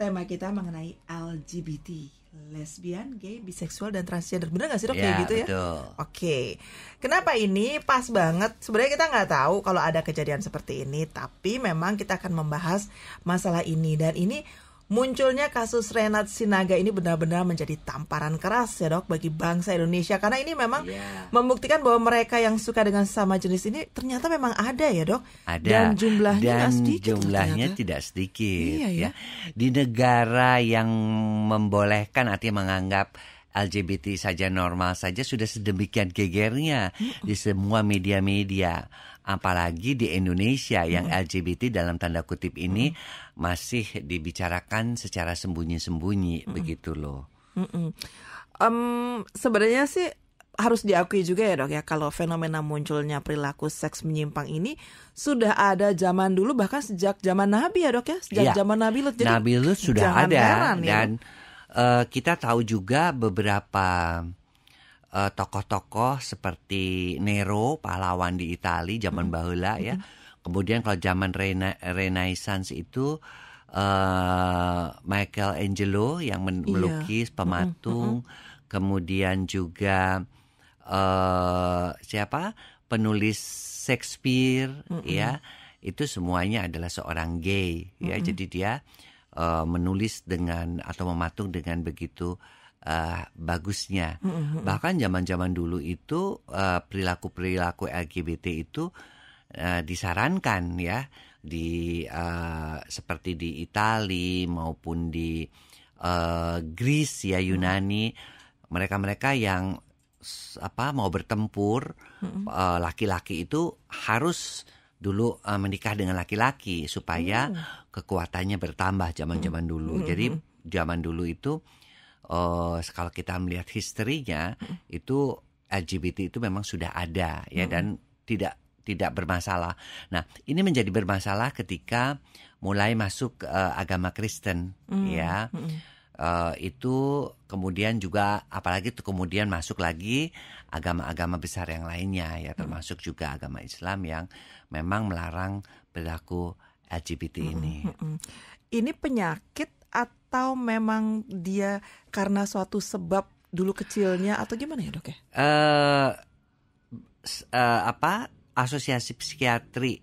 tema kita mengenai LGBT, lesbian, gay, biseksual dan transgender. Bener gak sih dok ya, kayak gitu ya? Oke. Okay. Kenapa ini pas banget? Sebenarnya kita nggak tahu kalau ada kejadian seperti ini, tapi memang kita akan membahas masalah ini dan ini Munculnya kasus Renat Sinaga ini benar-benar menjadi tamparan keras ya dok bagi bangsa Indonesia karena ini memang yeah. membuktikan bahwa mereka yang suka dengan sama jenis ini ternyata memang ada ya dok. Ada. Dan jumlahnya Dan sedikit. jumlahnya tidak sedikit. Iya, ya. ya. Di negara yang membolehkan artinya menganggap LGBT saja normal saja sudah sedemikian gegernya di semua media-media apalagi di Indonesia yang LGBT dalam tanda kutip ini masih dibicarakan secara sembunyi-sembunyi begitu loh. Um, sebenarnya sih harus diakui juga ya dok ya kalau fenomena munculnya perilaku seks menyimpang ini sudah ada zaman dulu bahkan sejak zaman Nabi ya dok ya sejak ya. zaman Nabi Lut jadi Nabi Lut sudah ada heran, ya, dan ya Eh, kita tahu juga beberapa tokoh eh, tokoh-tokoh seperti Nero, pahlawan di Italia zaman hmm. bahula ya. Hmm. Kemudian kalau zaman rena Renaissance itu uh, eh, Michael Angelo yang iya. melukis iya. pematung, hmm. kemudian juga uh, siapa? penulis Shakespeare ya. Itu semuanya adalah seorang gay ya. Jadi dia uh, menulis dengan atau mematung dengan begitu uh, bagusnya. Mm-hmm. Bahkan zaman-zaman dulu itu uh, perilaku-perilaku LGBT itu uh, disarankan ya di uh, seperti di Italia maupun di uh, Greece ya Yunani mereka-mereka yang apa mau bertempur mm-hmm. uh, laki-laki itu harus dulu uh, menikah dengan laki-laki supaya hmm. kekuatannya bertambah zaman-zaman hmm. dulu. Hmm. Jadi hmm, hmm. zaman dulu itu uh, kalau kita melihat historinya hmm. itu LGBT itu memang sudah ada ya hmm. dan tidak tidak bermasalah. Nah, ini menjadi bermasalah ketika mulai masuk uh, agama Kristen hmm. ya. Hmm uh, itu kemudian juga apalagi itu kemudian masuk lagi agama-agama besar yang lainnya ya hmm. termasuk juga agama Islam yang memang melarang perilaku LGBT hmm, ini. Hmm, ini penyakit atau memang dia karena suatu sebab dulu kecilnya atau gimana ya dok ya? Uh, uh, apa asosiasi psikiatri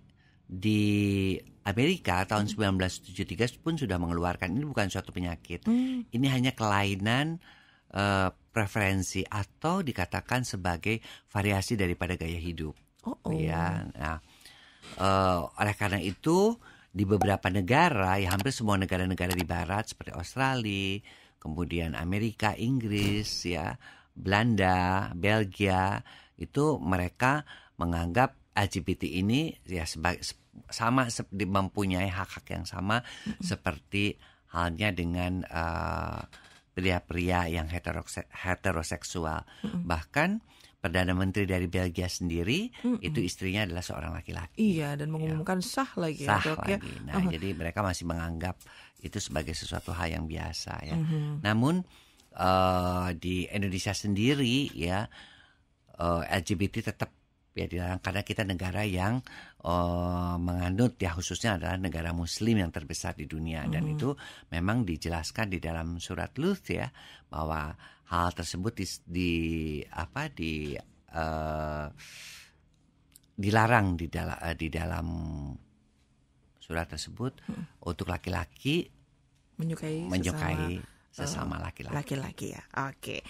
di Amerika tahun 1973 pun sudah mengeluarkan ini bukan suatu penyakit. Hmm. Ini hanya kelainan uh, preferensi atau dikatakan sebagai variasi daripada gaya hidup. Oh, oh. Ya. Nah, uh, oleh karena itu di beberapa negara ya hampir semua negara-negara di barat seperti Australia, kemudian Amerika, Inggris ya, Belanda, Belgia itu mereka menganggap LGBT ini ya sebagai sama mempunyai hak-hak yang sama seperti halnya dengan eh, pria-pria uh, yang heterose heteroseksual. mm Bahkan perdana menteri dari Belgia sendiri mm-hmm. itu istrinya adalah seorang laki-laki. Iya dan ya. mengumumkan ya. sah lagi. Sah ya, lagi. Ya. Nah uh-huh. jadi mereka masih menganggap itu sebagai sesuatu hal yang biasa ya. Mm-hmm. Namun uh, di Indonesia sendiri ya uh, eh, LGBT tetap ya dilarang karena kita negara yang uh, menganut ya khususnya adalah negara muslim yang terbesar di dunia mm dan mm-hmm. itu memang dijelaskan di dalam surat Luth ya bahwa hal tersebut di, di apa di uh, dilarang di dalam uh, eh, di dalam surat tersebut mm untuk laki-laki menyukai menyukai sesama laki-laki. Laki-laki ya. Oke. Okay.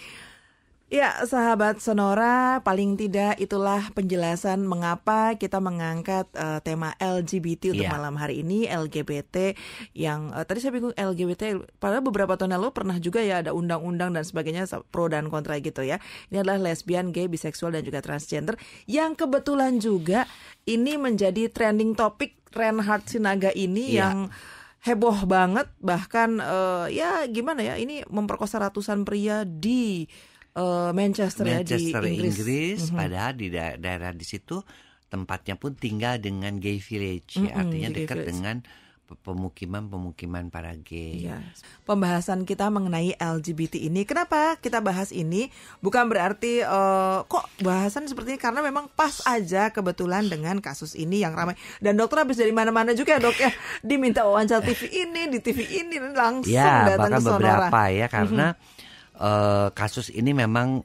Ya, sahabat Sonora, paling tidak itulah penjelasan mengapa kita mengangkat uh, tema LGBT untuk yeah. malam hari ini, LGBT yang uh, tadi saya bingung LGBT padahal beberapa tahun lalu pernah juga ya ada undang-undang dan sebagainya pro dan kontra gitu ya. Ini adalah lesbian, gay, biseksual dan juga transgender yang kebetulan juga ini menjadi trending topik Reinhard Sinaga ini yeah. yang heboh banget bahkan uh, ya gimana ya ini memperkosa ratusan pria di Manchester, eh, Manchester ya di Inggris, Inggris mm -hmm. padahal di da daerah di situ tempatnya pun tinggal dengan gay village mm -hmm, ya, artinya dekat dengan pemukiman-pemukiman para gay. Ya. Pembahasan kita mengenai LGBT ini, kenapa kita bahas ini? Bukan berarti uh, kok bahasan seperti ini karena memang pas aja kebetulan dengan kasus ini yang ramai. Dan dokter habis dari mana-mana juga ya, dok ya, diminta wawancara TV ini, di TV ini langsung ya, datang ke Sonora. beberapa ya karena. Mm -hmm uh, kasus ini memang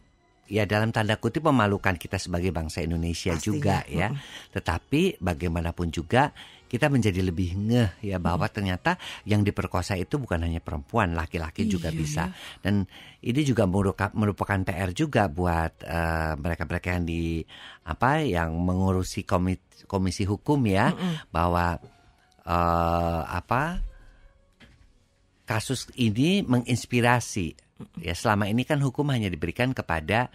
ya dalam tanda kutip memalukan kita sebagai bangsa Indonesia Pastinya. juga ya. Tetapi bagaimanapun juga kita menjadi lebih ngeh ya bahwa hmm. ternyata yang diperkosa itu bukan hanya perempuan, laki-laki juga iya, bisa. Iya. Dan ini juga merupakan PR juga buat eh, mereka-mereka uh, yang di apa yang mengurusi komisi, komisi hukum ya mm -hmm. bahwa uh, apa kasus ini menginspirasi Ya selama ini kan hukum hanya diberikan kepada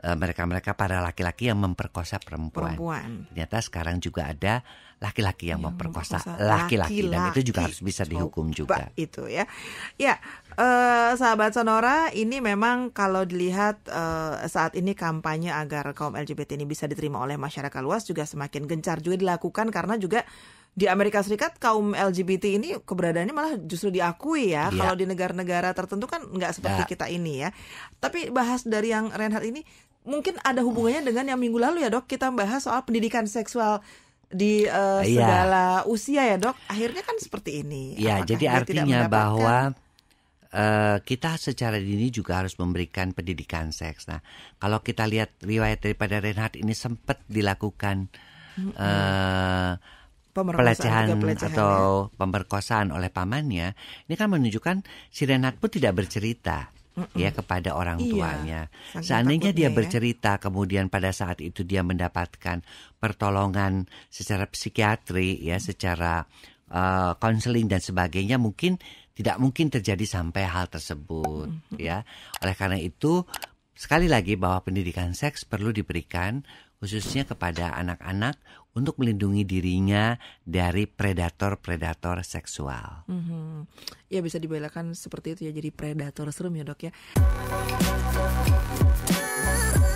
e, mereka-mereka uh, para laki-laki yang memperkosa perempuan. perempuan. Ternyata sekarang juga ada laki-laki yang, yang memperkosa laki-laki dan itu juga harus bisa dihukum juga. Itu ya. Ya, eh, sahabat Sonora, ini memang kalau dilihat uh, saat ini kampanye agar kaum LGBT ini bisa diterima oleh masyarakat luas juga semakin gencar juga dilakukan karena juga di Amerika Serikat kaum LGBT ini keberadaannya malah justru diakui ya. ya. Kalau di negara-negara tertentu kan nggak seperti nah. kita ini ya. Tapi bahas dari yang Reinhardt ini mungkin ada hubungannya dengan yang minggu lalu ya dok kita bahas soal pendidikan seksual di uh, segala usia ya dok akhirnya kan seperti ini ya Apakah jadi artinya bahwa uh, kita secara dini juga harus memberikan pendidikan seks nah kalau kita lihat riwayat daripada Renhard ini sempat dilakukan mm -hmm pelecehan, pelecehan atau ya. pemerkosaan oleh pamannya, ini kan menunjukkan si Renat pun tidak bercerita. Mm -mm. ya kepada orang iya, tuanya. Seandainya dia ya. bercerita kemudian pada saat itu dia mendapatkan pertolongan secara psikiatri ya, secara eh, konseling uh, dan sebagainya mungkin tidak mungkin terjadi sampai hal tersebut mm -hmm. ya. Oleh karena itu sekali lagi bahwa pendidikan seks perlu diberikan khususnya kepada anak-anak untuk melindungi dirinya dari predator-predator seksual. Mm -hmm. Ya bisa dibelakan seperti itu ya jadi predator serem ya dok ya.